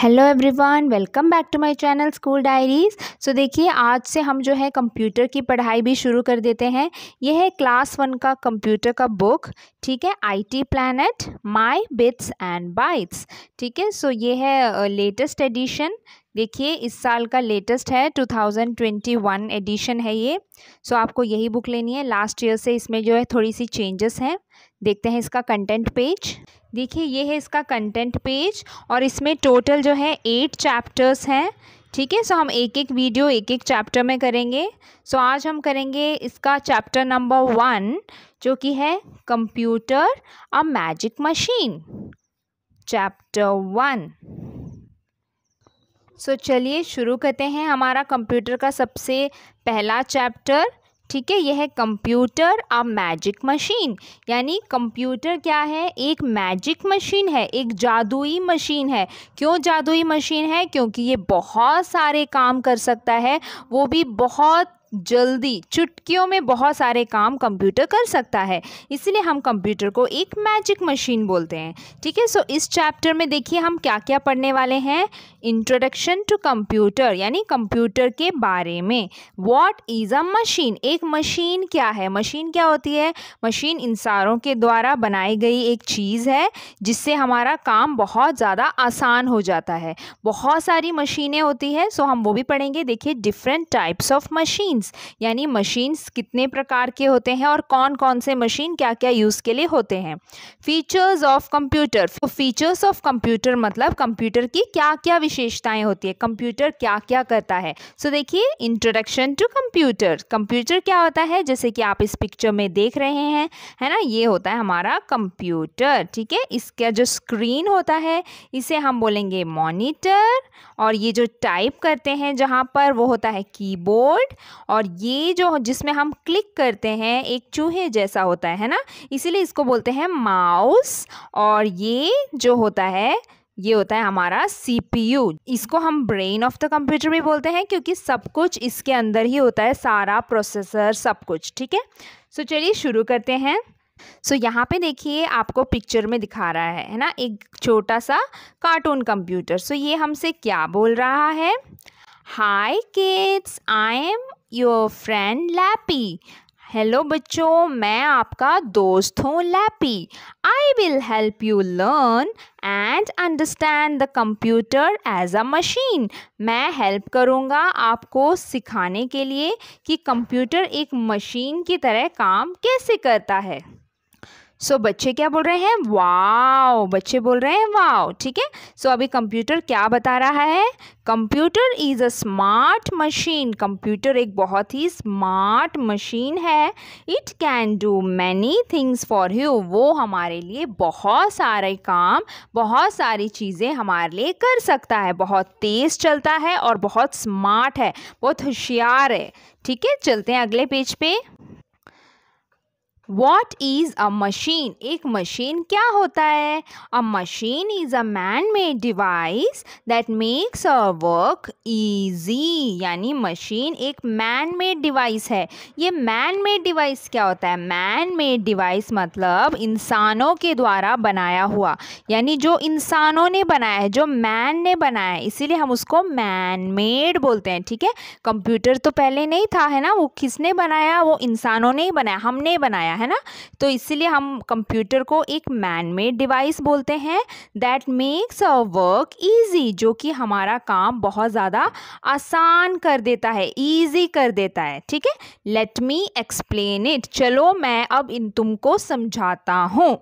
Hello everyone welcome back to my channel school diaries so देखिए आज से हम जो है कंप्यूटर की पढ़ाई भी शुरू कर देते हैं यह है क्लास वन का कंप्यूटर का बुक ठीक है IT planet my bits and bytes ठीक है सो ये है लेटेस्ट uh, एडिशन देखिए इस साल का लेटेस्ट है 2021 एडिशन है ये सो so, आपको यही बुक लेनी है लास्ट ईयर से इसमें जो है थोड़ी सी चेंजेस हैं देखते हैं इसका कंटेंट पेज देखिए ये है इसका कंटेंट पेज और इसमें टोटल जो है एट चैप्टर्स हैं ठीक है सो हम एक एक वीडियो एक एक चैप्टर में करेंगे सो आज हम करेंगे इसका चैप्टर नंबर वन जो कि है computer a magic machine chapter one so चलिए शुरू करते हैं हमारा कंप्यूटर का सबसे पहला चैप्टर ठीक है यह है कंप्यूटर आ मैजिक मशीन यानी कंप्यूटर क्या है एक मैजिक मशीन है एक जादुई मशीन है क्यों जादुई मशीन है क्योंकि ये बहुत सारे काम कर सकता है वो भी बहुत जल्दी चुटकियों में बहुत सारे काम कंप्यूटर कर सकता है इसलिए हम कंप्यूटर को एक मैजिक मशीन बोलते हैं ठीक है सो इस चैप्टर में देखिए हम क्या क्या पढ़ने वाले हैं इंट्रोडक्शन टू कंप्यूटर यानी कंप्यूटर के बारे में व्हाट इज़ अ मशीन एक मशीन क्या है मशीन क्या होती है मशीन इंसानों के द्वारा बनाई गई एक चीज़ है जिससे हमारा काम बहुत ज़्यादा आसान हो जाता है बहुत सारी मशीनें होती हैं सो हम वो भी पढ़ेंगे देखिए different types of machine machines यानी मशीन्स कितने प्रकार के होते हैं और कौन कौन से मशीन क्या क्या यूज़ के लिए होते हैं features of computer features of computer मतलब कंप्यूटर की क्या क्या विशेषताएं होती है कंप्यूटर क्या क्या करता है सो so, देखिए इंट्रोडक्शन टू कंप्यूटर कंप्यूटर क्या होता है जैसे कि आप इस पिक्चर में देख रहे हैं है ना ये होता है हमारा कंप्यूटर ठीक है इसका जो स्क्रीन होता है इसे हम बोलेंगे मॉनिटर और ये जो टाइप करते हैं जहाँ पर वो होता है कीबोर्ड और ये जो जिसमें हम क्लिक करते हैं एक चूहे जैसा होता है ना इसीलिए इसको बोलते हैं माउस और ये जो होता है ये होता है हमारा सी इसको हम ब्रेन ऑफ द कंप्यूटर भी बोलते हैं क्योंकि सब कुछ इसके अंदर ही होता है सारा प्रोसेसर सब कुछ ठीक है सो चलिए शुरू करते हैं सो so, यहाँ पे देखिए आपको पिक्चर में दिखा रहा है है ना एक छोटा सा कार्टून कंप्यूटर सो so, ये हमसे क्या बोल रहा है hi kids I am your friend Lappy hello बच्चों मैं आपका दोस्त हूँ Lappy I will help you learn and understand the computer as a machine मैं हेल्प करूँगा आपको सिखाने के लिए कि कंप्यूटर एक मशीन की तरह काम कैसे करता है सो so, बच्चे क्या बोल रहे हैं वाओ बच्चे बोल रहे हैं वाओ ठीक है सो so, अभी कंप्यूटर क्या बता रहा है computer is a smart machine computer एक बहुत ही स्मार्ट मशीन है it can do many things for you वो हमारे लिए बहुत सारे काम बहुत सारी चीज़ें हमारे लिए कर सकता है बहुत तेज़ चलता है और बहुत स्मार्ट है बहुत होशियार है ठीक है चलते हैं अगले पेज पे वॉट इज़ अ मशीन एक मशीन क्या होता है a machine is a man made device that makes a work easy यानी मशीन एक मैन मेड डिवाइस है ये मैन मेड डिवाइस क्या होता है मैन मेड डिवाइस मतलब इंसानों के द्वारा बनाया हुआ यानी जो इंसानों ने बनाया है जो मैन ने बनाया है इसीलिए हम उसको मैन मेड बोलते हैं ठीक है कंप्यूटर तो पहले नहीं था है ना वो किसने बनाया वो इंसानों ने ही बनाया हमने बनाया है ना तो इसीलिए हम कंप्यूटर को एक मैन मेड डिवाइस बोलते हैं that makes a work easy जो कि हमारा काम बहुत ज़्यादा आसान कर देता है ईजी कर देता है ठीक है लेट मी एक्सप्लेन इट चलो मैं अब इन तुमको समझाता हूँ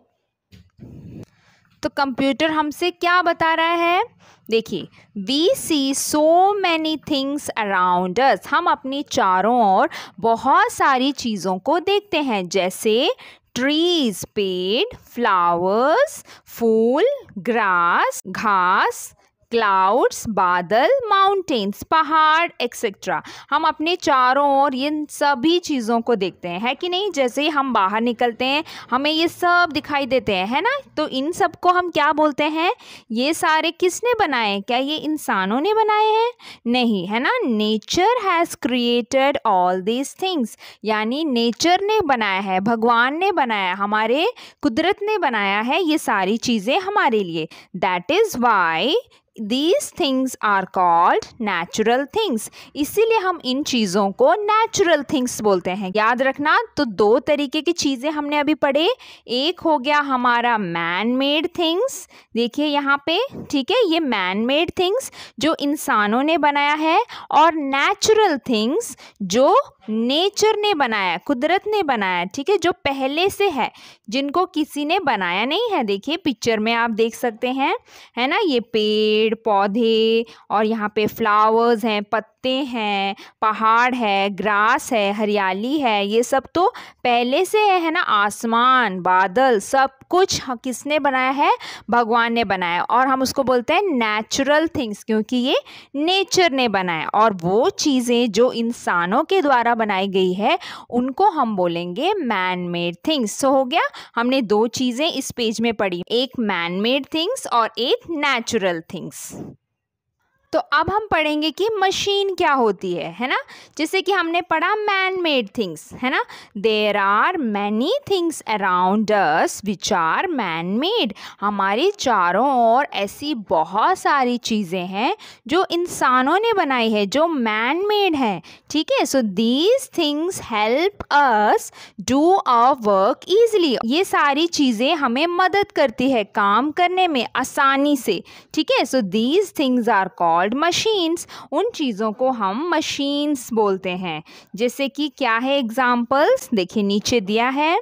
तो कंप्यूटर हमसे क्या बता रहा है देखिए we see so many things around हम अपने चारों ओर बहुत सारी चीज़ों को देखते हैं जैसे ट्रीज पेड़ फ्लावर्स फूल ग्रास घास क्लाउड्स बादल माउंटेन्स पहाड़ एक्सेट्रा हम अपने चारों ओर इन सभी चीज़ों को देखते हैं है कि नहीं जैसे ही हम बाहर निकलते हैं हमें ये सब दिखाई देते हैं है ना तो इन सब को हम क्या बोलते हैं ये सारे किसने बनाए क्या ये इंसानों ने बनाए हैं नहीं है ना nature has created all these things यानी नेचर ने बनाया है भगवान ने बनाया हमारे कुदरत ने बनाया है ये सारी चीज़ें हमारे लिए that is why these things are called natural things इसीलिए हम इन चीज़ों को नेचुरल थिंग्स बोलते हैं याद रखना तो दो तरीके की चीज़ें हमने अभी पढ़े एक हो गया हमारा मैन मेड थिंग्स देखिए यहाँ पे ठीक है ये मैन मेड थिंग्स जो इंसानों ने बनाया है और नेचुरल थिंग्स जो नेचर ने बनाया कुदरत ने बनाया ठीक है जो पहले से है जिनको किसी ने बनाया नहीं है देखिए पिक्चर में आप देख सकते हैं है ना ये पेड़ पौधे और यहाँ पे फ्लावर्स हैं पत्ते हैं पहाड़ है ग्रास है हरियाली है ये सब तो पहले से है है ना आसमान बादल सब कुछ किसने बनाया है भगवान ने बनाया और हम उसको बोलते हैं नेचुरल थिंग्स क्योंकि ये नेचर ने बनाया और वो चीज़ें जो इंसानों के द्वारा बनाई गई है उनको हम बोलेंगे मैन मेड थिंग्स सो हो गया हमने दो चीज़ें इस पेज में पढ़ी एक मैन मेड थिंग्स और एक नेचुरल थिंग्स तो अब हम पढ़ेंगे कि मशीन क्या होती है है ना जैसे कि हमने पढ़ा मैन मेड थिंग्स है ना there are many things around us which are man made हमारी चारों ओर ऐसी बहुत सारी चीज़ें हैं जो इंसानों ने बनाई है जो मैन मेड है ठीक है so these things help us do a work easily ये सारी चीज़ें हमें मदद करती है काम करने में आसानी से ठीक है so these things are call called machines उन चीज़ों को हम मशीन्स बोलते हैं जैसे कि क्या है एग्जाम्पल्स देखिए नीचे दिया है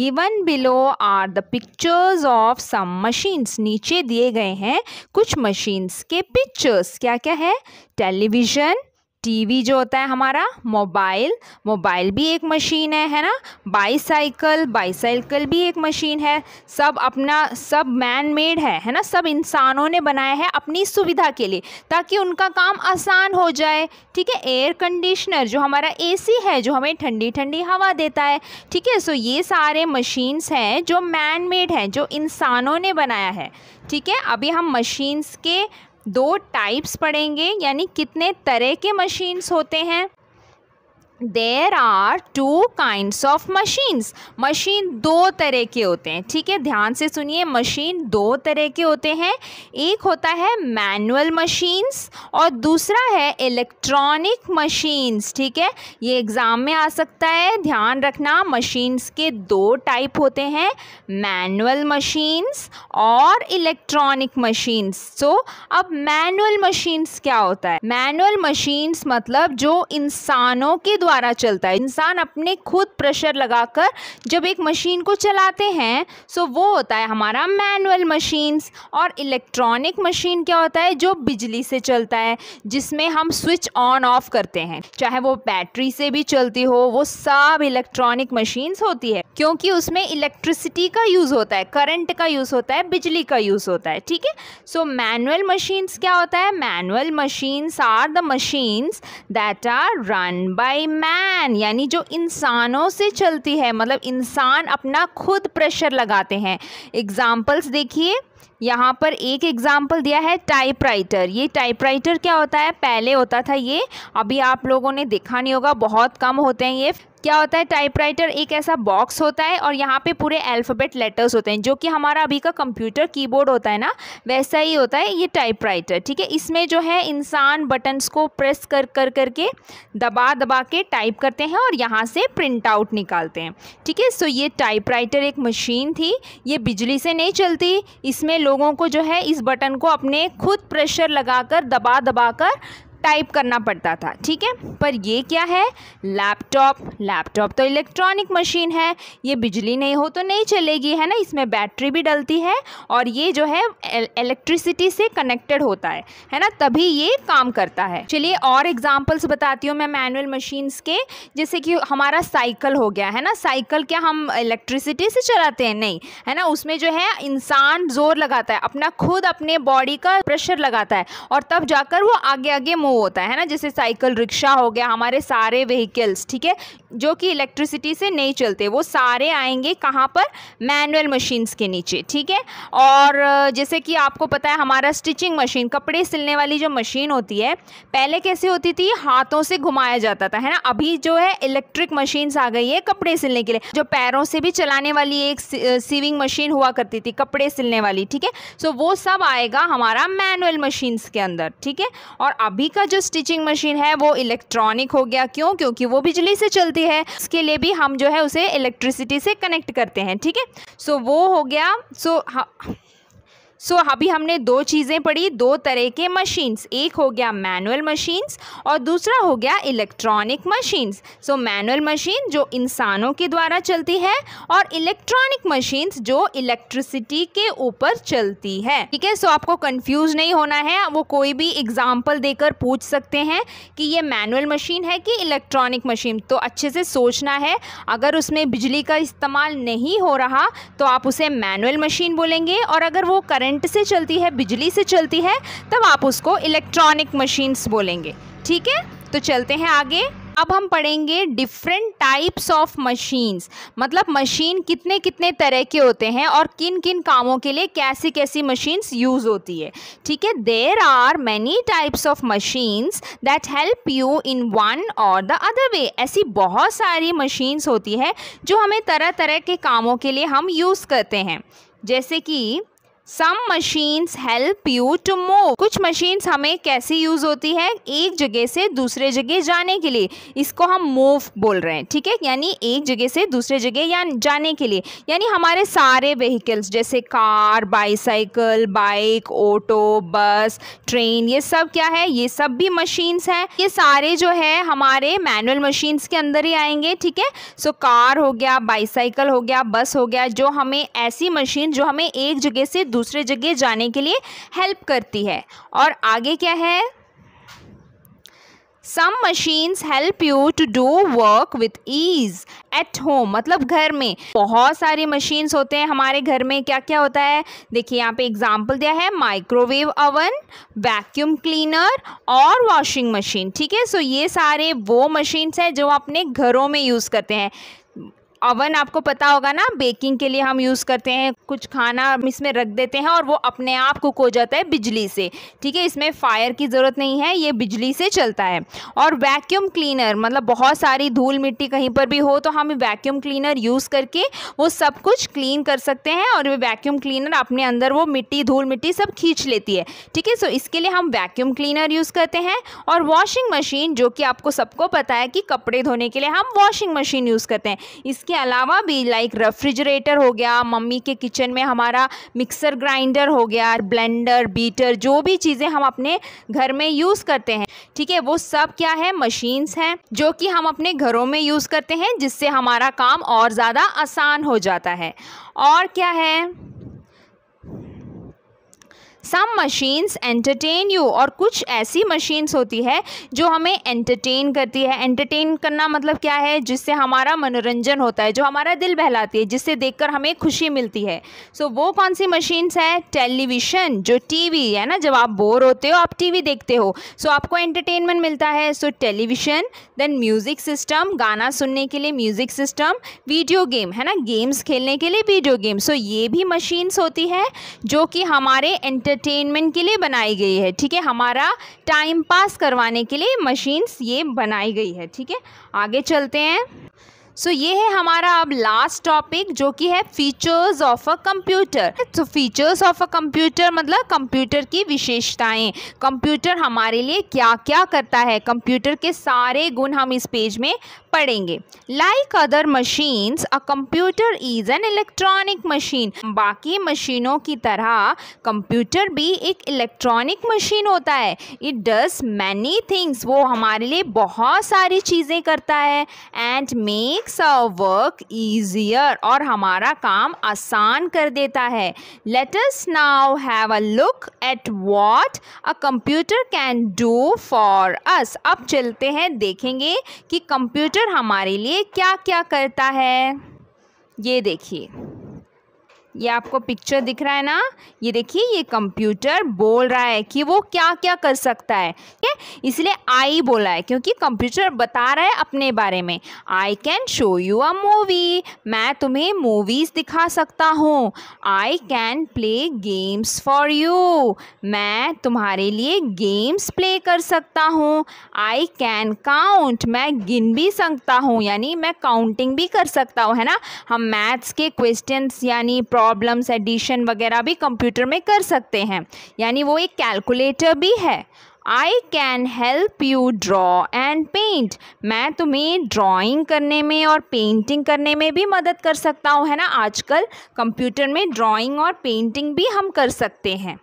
given below are the pictures of some machines नीचे दिए गए हैं कुछ मशीन्स के पिक्चर्स क्या क्या है टेलीविज़न टीवी जो होता है हमारा मोबाइल मोबाइल भी एक मशीन है है ना बाईसाइकिल बाईसाइकिल भी एक मशीन है सब अपना सब मैन मेड है है ना सब इंसानों ने बनाया है अपनी सुविधा के लिए ताकि उनका काम आसान हो जाए ठीक है एयर कंडीशनर जो हमारा एसी है जो हमें ठंडी ठंडी हवा देता है ठीक है सो ये सारे मशीन्स हैं जो मैन मेड हैं जो इंसानों ने बनाया है ठीक है अभी हम मशीन्स के दो टाइप्स पढ़ेंगे यानी कितने तरह के मशीन्स होते हैं there are two kinds of machines machine दो तरह के होते हैं ठीक है ध्यान से सुनिए मशीन दो तरह के होते हैं एक होता है मैनुअल मशीन्स और दूसरा है इलेक्ट्रॉनिक मशीन्स ठीक है ये एग्ज़ाम में आ सकता है ध्यान रखना मशीन्स के दो टाइप होते हैं मैनुअल मशीन्स और इलेक्ट्रॉनिक मशीन्स सो अब मैनुअल मशीन्स क्या होता है मैनुअल मशीन्स मतलब जो इंसानों के द्वारा द्वारा चलता है इंसान अपने खुद प्रेशर लगाकर जब एक मशीन को चलाते हैं सो वो होता है हमारा मैनुअल मशीन्स और इलेक्ट्रॉनिक मशीन क्या होता है जो बिजली से चलता है जिसमें हम स्विच ऑन ऑफ करते हैं चाहे वो बैटरी से भी चलती हो वो सब इलेक्ट्रॉनिक मशीन्स होती है क्योंकि उसमें इलेक्ट्रिसिटी का यूज़ होता है करंट का यूज़ होता है बिजली का यूज़ होता है ठीक है सो मैनुअल मशीन्स क्या होता है manual machines are the machines that are run by man यानी जो इंसानों से चलती है मतलब इंसान अपना खुद प्रेशर लगाते हैं एग्ज़ाम्पल्स देखिए यहाँ पर एक एग्ज़ाम्पल दिया है टाइपराइटर ये टाइपराइटर क्या होता है पहले होता था ये अभी आप लोगों ने देखा नहीं होगा बहुत कम होते हैं ये क्या होता है टाइपराइटर एक ऐसा बॉक्स होता है और यहाँ पे पूरे अल्फ़ाबेट लेटर्स होते हैं जो कि हमारा अभी का कंप्यूटर कीबोर्ड होता है ना वैसा ही होता है ये टाइपराइटर ठीक है इसमें जो है इंसान बटन्स को प्रेस कर कर करके दबा दबा के टाइप करते हैं और यहाँ से प्रिंट आउट निकालते हैं ठीक है सो ये टाइपराइटर एक मशीन थी ये बिजली से नहीं चलती इसमें लोगों को जो है इस बटन को अपने खुद प्रेशर लगा दबा दबा कर टाइप करना पड़ता था ठीक है पर ये क्या है लैपटॉप लैपटॉप तो इलेक्ट्रॉनिक मशीन है ये बिजली नहीं हो तो नहीं चलेगी है ना इसमें बैटरी भी डलती है और ये जो है इलेक्ट्रिसिटी से कनेक्टेड होता है है ना तभी ये काम करता है चलिए और एग्जाम्पल्स बताती हूँ मैं मैनुअल मशीन्स के जैसे कि हमारा साइकिल हो गया है ना साइकिल क्या हम इलेक्ट्रिसिटी से चलाते हैं नहीं है ना उसमें जो है इंसान जोर लगाता है अपना खुद अपने बॉडी का प्रेशर लगाता है और तब जाकर वो आगे आगे मूव होता है ना जैसे साइकिल रिक्शा हो गया हमारे सारे व्हीकल्स ठीक है जो कि इलेक्ट्रिसिटी से नहीं चलते वो सारे आएंगे कहाँ पर मैनुअल मशीन्स के नीचे ठीक है और जैसे कि आपको पता है हमारा स्टिचिंग मशीन कपड़े सिलने वाली जो मशीन होती है पहले कैसे होती थी हाथों से घुमाया जाता था है ना अभी जो है इलेक्ट्रिक मशीन्स आ गई है कपड़े सिलने के लिए जो पैरों से भी चलाने वाली एक सीविंग मशीन हुआ करती थी कपड़े सिलने वाली ठीक है सो वो सब आएगा हमारा मैनुअल मशीन्स के अंदर ठीक है और अभी का जो स्टिचिंग मशीन है वो इलेक्ट्रॉनिक हो गया क्यों क्योंकि वो बिजली से चलती है उसके लिए भी हम जो है उसे इलेक्ट्रिसिटी से कनेक्ट करते हैं ठीक है सो वो हो गया सो so, हाँ। सो so, अभी हमने दो चीज़ें पढ़ी दो तरह के मशीन्स एक हो गया मैनुअल मशीन्स और दूसरा हो गया electronic machines so manual machine जो इंसानों के द्वारा चलती है और इलेक्ट्रॉनिक मशीन्स जो इलेक्ट्रिसिटी के ऊपर चलती है ठीक है सो आपको कंफ्यूज नहीं होना है वो कोई भी एग्जाम्पल देकर पूछ सकते हैं कि ये मैनुअल मशीन है कि इलेक्ट्रॉनिक मशीन तो अच्छे से सोचना है अगर उसमें बिजली का इस्तेमाल नहीं हो रहा तो आप उसे मैनुअल मशीन बोलेंगे और अगर वो करेंट करंट से चलती है बिजली से चलती है तब आप उसको इलेक्ट्रॉनिक मशीन्स बोलेंगे ठीक है तो चलते हैं आगे अब हम पढ़ेंगे डिफरेंट टाइप्स ऑफ मशीन्स मतलब मशीन कितने कितने तरह के होते हैं और किन किन कामों के लिए कैसी कैसी मशीन्स यूज़ होती है ठीक है there are many types of machines that help you in one or the other way ऐसी बहुत सारी मशीन्स होती है जो हमें तरह तरह के कामों के लिए हम यूज़ करते हैं जैसे कि some machines help you to move कुछ मशीन्स हमें कैसे यूज होती है एक जगह से दूसरे जगह जाने के लिए इसको हम मूव बोल रहे हैं ठीक है यानी एक जगह से दूसरे जगह या जाने के लिए यानी हमारे सारे व्हीकल्स जैसे car bicycle bike auto bus train ये सब क्या है ये सब भी मशीन्स हैं ये सारे जो है हमारे मैनुअल मशीन्स के अंदर ही आएंगे ठीक है सो कार हो गया बाईसाइकिल हो गया बस हो गया जो हमें ऐसी मशीन जो हमें एक जगह से दूसरे जगह जाने के लिए हेल्प करती है और आगे क्या है some machines help you to do work with ease at home मतलब घर में बहुत सारे मशीन्स होते हैं हमारे घर में क्या क्या होता है देखिए यहाँ पे एग्जाम्पल दिया है माइक्रोवेव ओवन वैक्यूम क्लीनर और वॉशिंग मशीन ठीक है सो ये सारे वो मशीन्स हैं जो अपने घरों में यूज़ करते हैं ओवन आपको पता होगा ना बेकिंग के लिए हम यूज़ करते हैं कुछ खाना हम इसमें रख देते हैं और वो अपने आप कुक हो जाता है बिजली से ठीक है इसमें फायर की ज़रूरत नहीं है ये बिजली से चलता है और वैक्यूम क्लीनर मतलब बहुत सारी धूल मिट्टी कहीं पर भी हो तो हम वैक्यूम क्लीनर यूज़ करके वो सब कुछ क्लीन कर सकते हैं और वैक्यूम क्लीनर अपने अंदर वो मिट्टी धूल मिट्टी सब खींच लेती है ठीक है सो इसके लिए हम वैक्यूम क्लीनर यूज़ करते हैं और वॉशिंग मशीन जो कि आपको सबको पता है कि कपड़े धोने के लिए हम वॉशिंग मशीन यूज़ करते हैं इसके इसके अलावा भी लाइक रेफ्रिजरेटर हो गया मम्मी के किचन में हमारा मिक्सर ग्राइंडर हो गया ब्लेंडर बीटर जो भी चीज़ें हम अपने घर में यूज़ करते हैं ठीक है वो सब क्या है मशीन्स हैं जो कि हम अपने घरों में यूज़ करते हैं जिससे हमारा काम और ज़्यादा आसान हो जाता है और क्या है सम मशीन्स एंटरटेन यू और कुछ ऐसी मशीन्स होती है जो हमें एंटरटेन करती है एंटरटेन करना मतलब क्या है जिससे हमारा मनोरंजन होता है जो हमारा दिल बहलाती है जिससे देखकर हमें खुशी मिलती है सो so, वो कौन सी मशीन्स है टेलीविज़न जो टीवी है ना जब आप बोर होते हो आप टीवी देखते हो सो so, आपको एंटरटेनमेंट मिलता है so television then music system गाना सुनने के लिए म्यूज़िक सिस्टम वीडियो गेम है ना गेम्स खेलने के लिए वीडियो गेम सो so, ये भी मशीन्स होती है जो कि हमारे एंटर एंटरटेनमेंट के लिए बनाई गई है ठीक है हमारा टाइम पास करवाने के लिए मशीन्स ये बनाई गई है ठीक है आगे चलते हैं सो ये है हमारा अब लास्ट टॉपिक जो कि है फीचर्स ऑफ अ कंप्यूटर तो फीचर्स ऑफ अ कंप्यूटर मतलब कंप्यूटर की विशेषताएं कंप्यूटर हमारे लिए क्या क्या करता है कंप्यूटर के सारे गुण हम इस पेज में पढ़ेंगे like other machines a computer is an electronic machine बाकी मशीनों की तरह कंप्यूटर भी एक इलेक्ट्रॉनिक मशीन होता है इट डज मैनी थिंग्स वो हमारे लिए बहुत सारी चीज़ें करता है and may makes our work easier और हमारा काम आसान कर देता है let's now have a look at what a computer can do for us अब चलते हैं देखेंगे कि कंप्यूटर हमारे लिए क्या क्या करता है ये देखिए ये आपको पिक्चर दिख रहा है ना ये देखिए ये कंप्यूटर बोल रहा है कि वो क्या क्या कर सकता है ठीक है इसलिए आई बोला है क्योंकि कंप्यूटर बता रहा है अपने बारे में I can show you a movie मैं तुम्हें मूवीज़ दिखा सकता हूँ I can play games for you मैं तुम्हारे लिए गेम्स प्ले कर सकता हूँ आई कैन काउंट मैं गिन भी सकता हूँ यानी मैं काउंटिंग भी कर सकता हूँ है ना हम मैथ्स के क्वेश्चन यानी प्रॉब्लम्स एडिशन वगैरह भी कंप्यूटर में कर सकते हैं यानी वो एक कैलकुलेटर भी है I can help you draw and paint मैं तुम्हें ड्राइंग करने में और पेंटिंग करने में भी मदद कर सकता हूँ है ना आजकल कंप्यूटर में ड्राइंग और पेंटिंग भी हम कर सकते हैं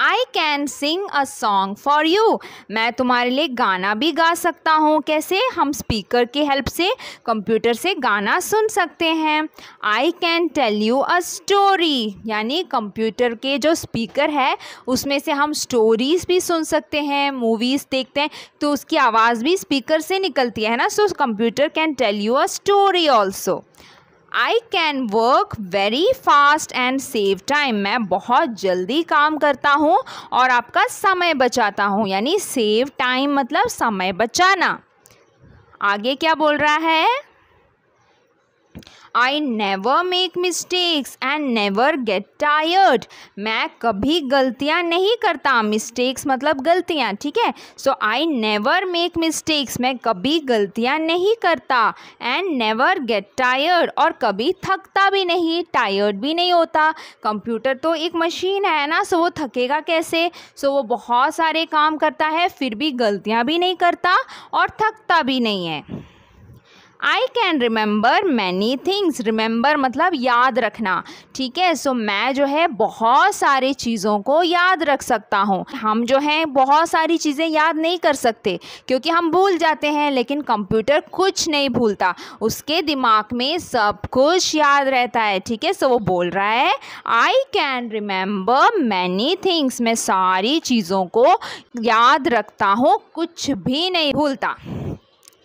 I can sing a song for you मैं तुम्हारे लिए गाना भी गा सकता हूँ कैसे हम स्पीकर की हेल्प से कंप्यूटर से गाना सुन सकते हैं I can tell you a story यानी कंप्यूटर के जो स्पीकर है उसमें से हम स्टोरीज़ भी सुन सकते हैं मूवीज़ देखते हैं तो उसकी आवाज़ भी स्पीकर से निकलती है ना so computer can tell you a story also I can work very fast and save time मैं बहुत जल्दी काम करता हूँ और आपका समय बचाता हूँ यानी सेव टाइम मतलब समय बचाना आगे क्या बोल रहा है I never make mistakes and never get tired मैं कभी गलतियाँ नहीं करता मिस्टेक्स मतलब गलतियाँ ठीक है so I never make mistakes मैं कभी गलतियाँ नहीं करता एंड नेवर गेट टायर्ड और कभी थकता भी नहीं टायर्ड भी नहीं होता कंप्यूटर तो एक मशीन है ना सो वो थकेगा कैसे सो वो बहुत सारे काम करता है फिर भी गलतियाँ भी नहीं करता और थकता भी नहीं है I can remember many things remember मतलब याद रखना ठीक है सो मैं जो है बहुत सारी चीज़ों को याद रख सकता हूँ हम जो हैं बहुत सारी चीज़ें याद नहीं कर सकते क्योंकि हम भूल जाते हैं लेकिन कंप्यूटर कुछ नहीं भूलता उसके दिमाग में सब कुछ याद रहता है ठीक है सो वो बोल रहा है I can remember many things मैं सारी चीज़ों को याद रखता हूँ कुछ भी नहीं भूलता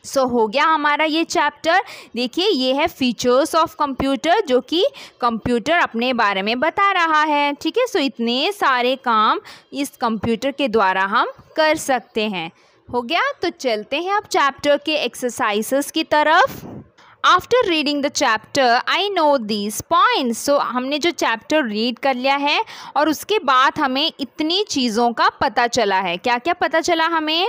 सो so, हो गया हमारा ये चैप्टर देखिए ये है फीचर्स ऑफ कंप्यूटर जो कि कंप्यूटर अपने बारे में बता रहा है ठीक है सो इतने सारे काम इस कंप्यूटर के द्वारा हम कर सकते हैं हो गया तो चलते हैं अब चैप्टर के एक्सरसाइजेस की तरफ after reading the chapter I know this points so हमने जो चैप्टर रीड कर लिया है और उसके बाद हमें इतनी चीज़ों का पता चला है क्या क्या पता चला हमें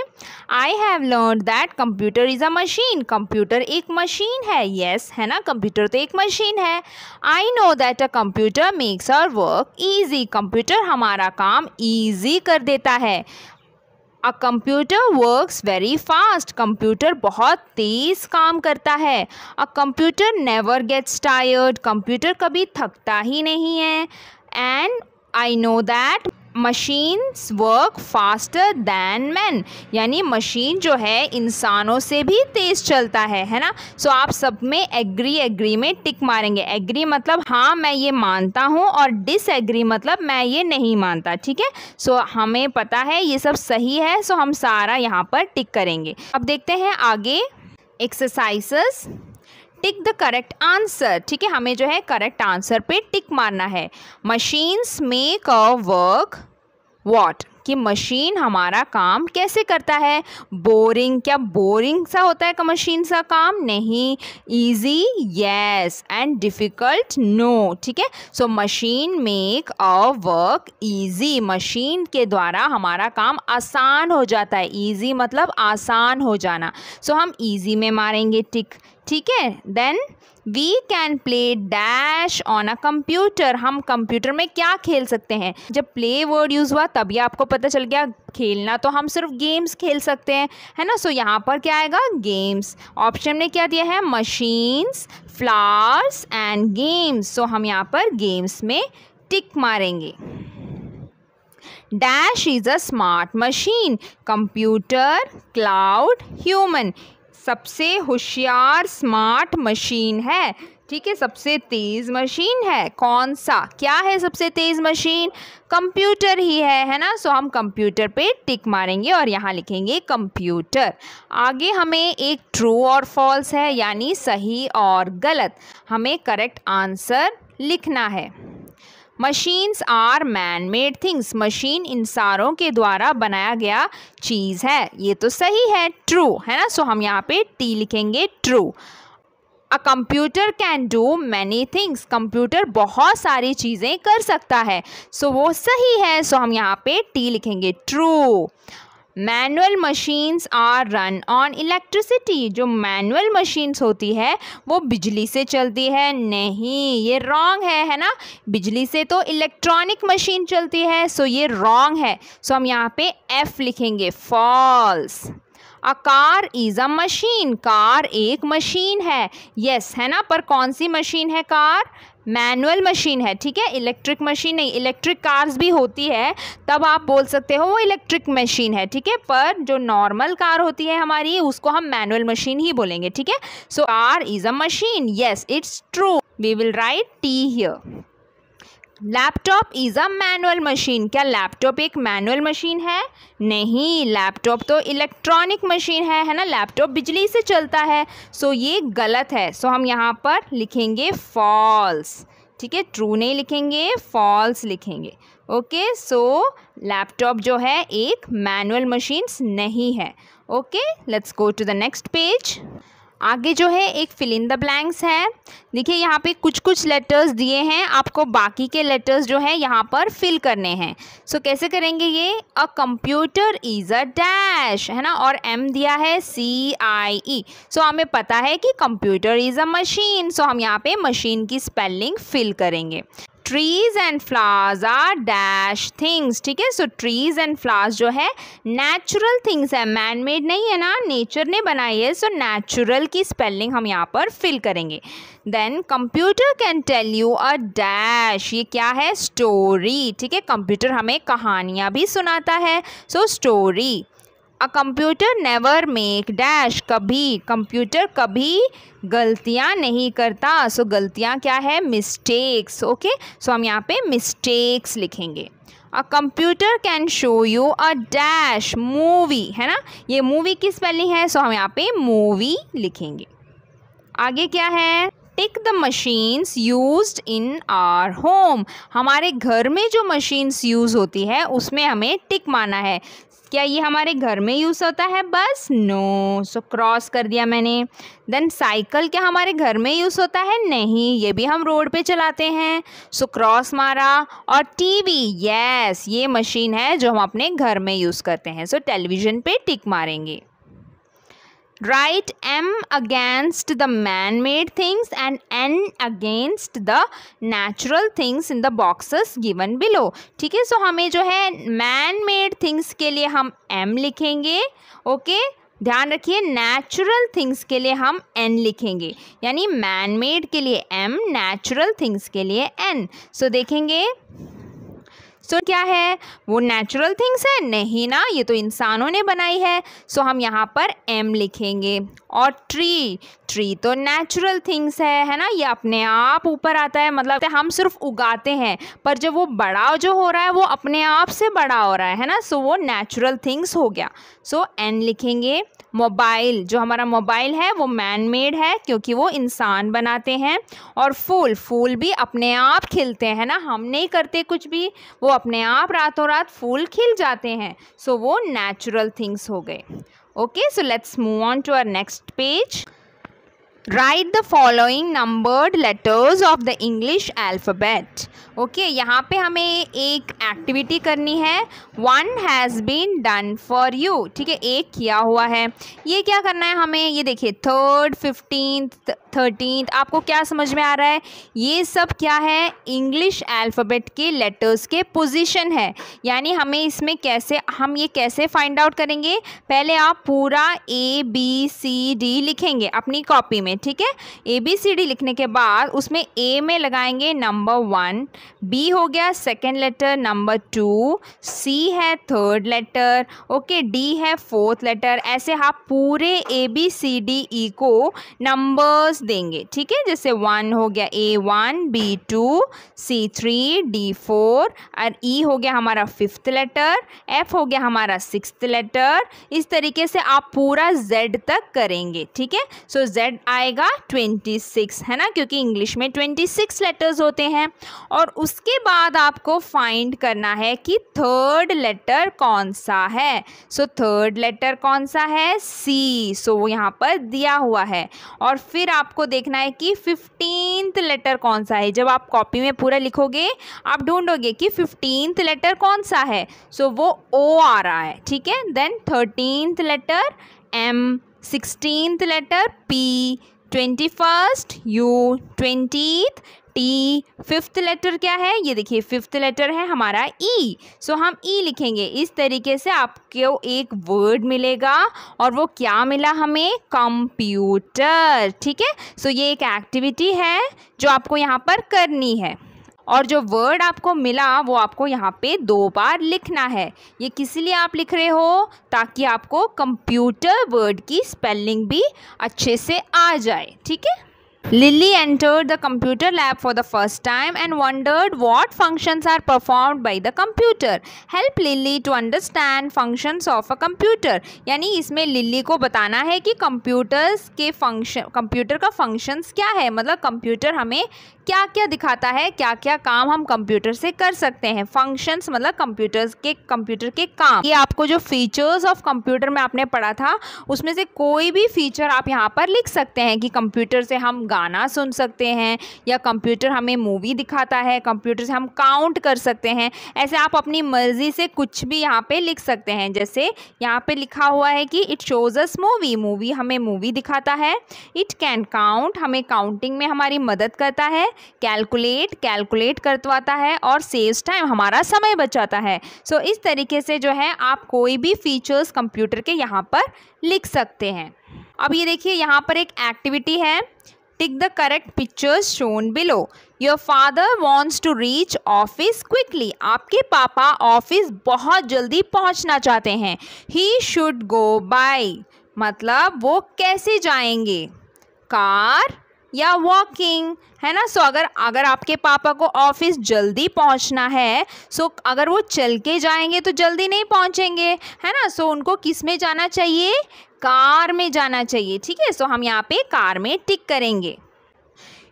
I have learn that computer is a machine computer एक मशीन है येस yes, है ना कंप्यूटर तो एक मशीन है I know that a computer makes our work easy computer हमारा काम ईजी कर देता है a computer works very fast computer बहुत तेज़ काम करता है a computer never gets tired computer कभी थकता ही नहीं है and I know that machines work faster than man यानी मशीन जो है इंसानों से भी तेज़ चलता है है ना सो so, आप सब में एग्री एग्री में टिक मारेंगे एग्री मतलब हाँ मैं ये मानता हूँ और डिसएग्री मतलब मैं ये नहीं मानता ठीक है सो so, हमें पता है ये सब सही है सो so हम सारा यहाँ पर टिक करेंगे अब देखते हैं आगे exercise tick the correct answer ठीक है हमें जो है करेक्ट आंसर पे टिक मारना है machines make a work what कि मशीन हमारा काम कैसे करता है बोरिंग क्या बोरिंग सा होता है का मशीन सा काम नहीं easy yes and difficult no ठीक है so machine make a work easy machine के द्वारा हमारा काम आसान हो जाता है ईजी मतलब आसान हो जाना सो so, हम ईजी में मारेंगे टिक ठीक है then we can play dash on a computer हम कंप्यूटर में क्या खेल सकते हैं जब प्ले वर्ड यूज़ हुआ तभी आपको पता चल गया खेलना तो हम सिर्फ गेम्स खेल सकते हैं है ना सो so, यहाँ पर क्या आएगा गेम्स ऑप्शन में क्या दिया है machines flowers and games so हम यहाँ पर गेम्स में टिक मारेंगे dash is a smart machine computer cloud human सबसे होशियार स्मार्ट मशीन है ठीक है सबसे तेज़ मशीन है कौन सा क्या है सबसे तेज़ मशीन कंप्यूटर ही है है ना सो हम कंप्यूटर पे टिक मारेंगे और यहाँ लिखेंगे कंप्यूटर आगे हमें एक ट्रू और फॉल्स है यानी सही और गलत हमें करेक्ट आंसर लिखना है machines are man made things machine इंसानों के द्वारा बनाया गया चीज़ है ये तो सही है ट्रू है ना सो हम यहाँ पे टी लिखेंगे true a computer can do many things computer बहुत सारी चीज़ें कर सकता है सो so, वो सही है सो so, हम यहाँ पे टी लिखेंगे true manual machines are run on electricity जो मैनुअल मशीन्स होती है वो बिजली से चलती है नहीं ये रॉन्ग है है ना बिजली से तो इलेक्ट्रॉनिक मशीन चलती है सो ये रॉन्ग है सो हम यहाँ पे एफ लिखेंगे false a car is a machine car एक मशीन है यस yes, है ना पर कौन सी मशीन है कार मैनुअल मशीन है ठीक है इलेक्ट्रिक मशीन नहीं इलेक्ट्रिक कार्स भी होती है तब आप बोल सकते हो वो इलेक्ट्रिक मशीन है ठीक है पर जो नॉर्मल कार होती है हमारी उसको हम मैनुअल मशीन ही बोलेंगे ठीक है so car is a machine yes it's true we will write T here laptop is a manual machine क्या लैपटॉप एक मैनुअल मशीन है नहीं लैपटॉप तो इलेक्ट्रॉनिक मशीन है है ना लैपटॉप बिजली से चलता है सो so ये गलत है सो so हम यहाँ पर लिखेंगे फॉल्स ठीक है ट्रू नहीं लिखेंगे फॉल्स लिखेंगे ओके सो लैपटॉप जो है एक मैनुअल मशीन्स नहीं है okay let's go to the next page आगे जो है एक फ़िलिंग द ब्लैंक्स है देखिए यहाँ पे कुछ कुछ लेटर्स दिए हैं आपको बाकी के लेटर्स जो है यहाँ पर फिल करने हैं सो so, कैसे करेंगे ये a computer is a dash है ना और एम दिया है सी आई ई सो हमें पता है कि computer is a machine so हम यहाँ पे मशीन की स्पेलिंग फिल करेंगे trees and flowers are dash things ठीक है सो ट्रीज एंड फ्लावर्स जो है नेचुरल थिंग्स है मैन मेड नहीं है ना नेचर ने बनाई है सो so नेचुरल की स्पेलिंग हम यहाँ पर फिल करेंगे then computer can tell you a dash ये क्या है स्टोरी ठीक है कंप्यूटर हमें कहानियाँ भी सुनाता है so story a computer never make dash कभी कंप्यूटर कभी गलतियाँ नहीं करता सो so, गलतियाँ क्या है मिस्टेक्स ओके सो हम यहाँ पे मिस्टेक्स लिखेंगे a computer can show you a dash movie है ना ये मूवी की स्पेलिंग है सो so हम यहाँ पे मूवी लिखेंगे आगे क्या है tick the machines use in our home हमारे घर में जो मशीन्स यूज़ होती है उसमें हमें टिक माना है क्या ये हमारे घर में यूज़ होता है बस नो सो क्रॉस कर दिया मैंने देन साइकिल क्या हमारे घर में यूज़ होता है नहीं ये भी हम रोड पे चलाते हैं सो so, क्रॉस मारा और टीवी यस ये मशीन है जो हम अपने घर में यूज़ करते हैं सो so, टेलीविज़न पे टिक मारेंगे write M against the man made things and N against the natural things in the boxes given below ठीक है सो हमें जो है मैन मेड थिंग्स के लिए हम एम लिखेंगे ओके ध्यान रखिए नेचुरल थिंग्स के लिए हम एन लिखेंगे यानी मैन मेड के लिए एम नेचुरल थिंग्स के लिए एन सो देखेंगे तो क्या है वो नेचुरल थिंग्स है नहीं ना ये तो इंसानों ने बनाई है सो हम यहाँ पर एम लिखेंगे और ट्री ट्री तो नेचुरल थिंग्स है है ना ये अपने आप ऊपर आता है मतलब हम सिर्फ उगाते हैं पर जब वो बड़ा जो हो रहा है वो अपने आप से बड़ा हो रहा है है ना सो so, वो नेचुरल थिंग्स हो गया सो so, एन लिखेंगे मोबाइल जो हमारा मोबाइल है वो मैन मेड है क्योंकि वो इंसान बनाते हैं और फूल फूल भी अपने आप खिलते हैं ना हम नहीं करते कुछ भी वो अपने आप रातों रात फूल खिल जाते हैं सो so, वो नेचुरल थिंग्स हो गए okay so let's move on to our next page write the following numbered letters of the English alphabet okay यहाँ पे हमें एक एक्टिविटी करनी है one has been done for you ठीक है एक किया हुआ है ये क्या करना है हमें ये देखिए थर्ड फिफ्टींथ थर्टीन आपको क्या समझ में आ रहा है ये सब क्या है इंग्लिश अल्फ़ाबेट के लेटर्स के पोजीशन है यानी हमें इसमें कैसे हम ये कैसे फाइंड आउट करेंगे पहले आप पूरा ए बी सी डी लिखेंगे अपनी कॉपी में में ठीक है ए बी सी डी लिखने के बाद उसमें ए में लगाएंगे नंबर वन बी हो गया second letter number two C है थर्ड लेटर ओके डी है फोर्थ लेटर ऐसे आप हाँ पूरे A B C D E को नंबर्स देंगे ठीक है जैसे वन हो गया A one B two C three D four और ई e हो गया हमारा फिफ्थ लेटर एफ हो गया हमारा सिक्स लेटर इस तरीके से आप पूरा जेड तक करेंगे ठीक है सो जेड आई आएगा सिक्स है ना क्योंकि इंग्लिश में सिक्स लेटर्स होते हैं और उसके बाद आपको फाइंड करना है कि थर्ड लेटर कौन सा है सो थर्ड लेटर कौन सा है सी सो वो यहाँ पर दिया हुआ है और फिर आपको देखना है कि फिफ्टींथ लेटर कौन सा है जब आप कॉपी में पूरा लिखोगे आप ढूंढोगे कि फिफ्टींथ लेटर कौन सा है सो so, वो ओ आ रहा है ठीक है then thirteenth letter M sixteenth letter P twenty first U twenty T fifth letter क्या है ये देखिए फिफ्थ लेटर है हमारा ई e. सो so, हम ई e लिखेंगे इस तरीके से आपको एक वर्ड मिलेगा और वो क्या मिला हमें कंप्यूटर ठीक है सो ये एक एक्टिविटी है जो आपको यहाँ पर करनी है और जो वर्ड आपको मिला वो आपको यहाँ पे दो बार लिखना है ये किस लिए आप लिख रहे हो ताकि आपको कंप्यूटर वर्ड की स्पेलिंग भी अच्छे से आ जाए ठीक है Lily entered the computer lab for the first time and wondered what functions are performed by the computer. Help Lily to understand functions of a computer. यानी इसमें Lily को बताना है कि computers के function computer का functions क्या है मतलब computer हमें क्या क्या दिखाता है क्या क्या काम हम कंप्यूटर से कर सकते हैं फंक्शंस मतलब कंप्यूटर्स के कंप्यूटर के काम ये आपको जो फीचर्स ऑफ कंप्यूटर में आपने पढ़ा था उसमें से कोई भी फीचर आप यहाँ पर लिख सकते हैं कि कंप्यूटर से हम गाना सुन सकते हैं या कंप्यूटर हमें मूवी दिखाता है कंप्यूटर से हम काउंट कर सकते हैं ऐसे आप अपनी मर्जी से कुछ भी यहाँ पे लिख सकते हैं जैसे यहाँ पे लिखा हुआ है कि it shows us movie movie हमें मूवी दिखाता है इट कैन काउंट हमें काउंटिंग में हमारी मदद करता है कैलकुलेट कैलकुलेट करवाता है और सेव्स टाइम हमारा समय बचाता है सो so, इस तरीके से जो है आप कोई भी फीचर्स कंप्यूटर के यहाँ पर लिख सकते हैं अब ये देखिए यहाँ पर एक एक्टिविटी है tick the correct pictures shown below your father wants to reach office quickly आपके पापा ऑफिस बहुत जल्दी पहुंचना चाहते हैं ही शुड गो बाई मतलब वो कैसे जाएंगे कार या वॉकिंग है ना सो so, अगर अगर आपके पापा को ऑफिस जल्दी पहुंचना है सो so, अगर वो चल के जाएंगे तो जल्दी नहीं पहुंचेंगे है ना सो so, उनको किस में जाना चाहिए कार में जाना चाहिए ठीक है सो हम यहाँ पे कार में टिक करेंगे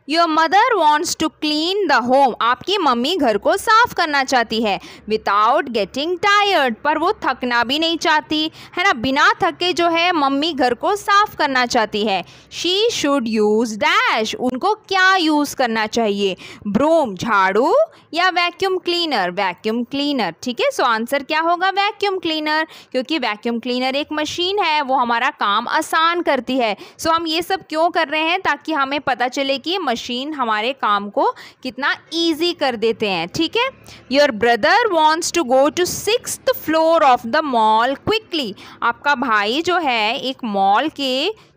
your mother wants to clean the home आपकी मम्मी घर को साफ करना चाहती है विदाउट गेटिंग टायर्ड पर वो थकना भी नहीं चाहती है ना बिना थके जो है मम्मी घर को साफ करना चाहती है शी शुड यूज़ डैश उनको क्या यूज़ करना चाहिए ब्रोम झाड़ू या वैक्यूम क्लीनर वैक्यूम क्लीनर ठीक है सो आंसर क्या होगा वैक्यूम क्लीनर क्योंकि वैक्यूम क्लीनर एक मशीन है वो हमारा काम आसान करती है सो so, हम ये सब क्यों कर रहे हैं ताकि हमें पता चले कि मशीन मशीन हमारे काम को कितना ईजी कर देते हैं ठीक है your brother wants to go to six floor of the mall quickly आपका भाई जो है एक मॉल के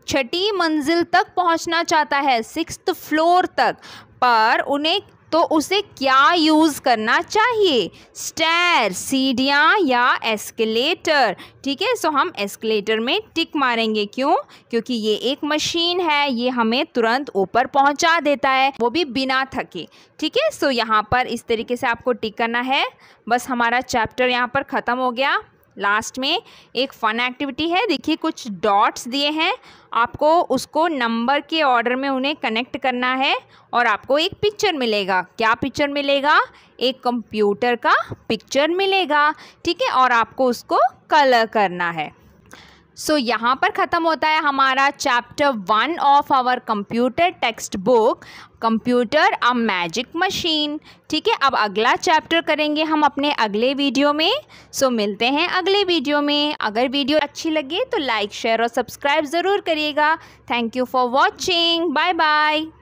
छठी मंजिल तक पहुंचना चाहता है सिक्स फ्लोर तक पर उन्हें तो उसे क्या यूज़ करना चाहिए स्टैर सीढ़ियाँ या एस्केलेटर ठीक है सो हम एस्केलेटर में टिक मारेंगे क्यों क्योंकि ये एक मशीन है ये हमें तुरंत ऊपर पहुंचा देता है वो भी बिना थके ठीक है सो यहाँ पर इस तरीके से आपको टिक करना है बस हमारा चैप्टर यहाँ पर ख़त्म हो गया लास्ट में एक फ़न एक्टिविटी है देखिए कुछ डॉट्स दिए हैं आपको उसको नंबर के ऑर्डर में उन्हें कनेक्ट करना है और आपको एक पिक्चर मिलेगा क्या पिक्चर मिलेगा एक कंप्यूटर का पिक्चर मिलेगा ठीक है और आपको उसको कलर करना है सो so, यहाँ पर ख़त्म होता है हमारा chapter one of our computer text book computer a magic machine ठीक है अब अगला चैप्टर करेंगे हम अपने अगले वीडियो में सो so, मिलते हैं अगले वीडियो में अगर वीडियो अच्छी लगे तो लाइक शेयर और सब्सक्राइब ज़रूर करिएगा thank you for watching bye bye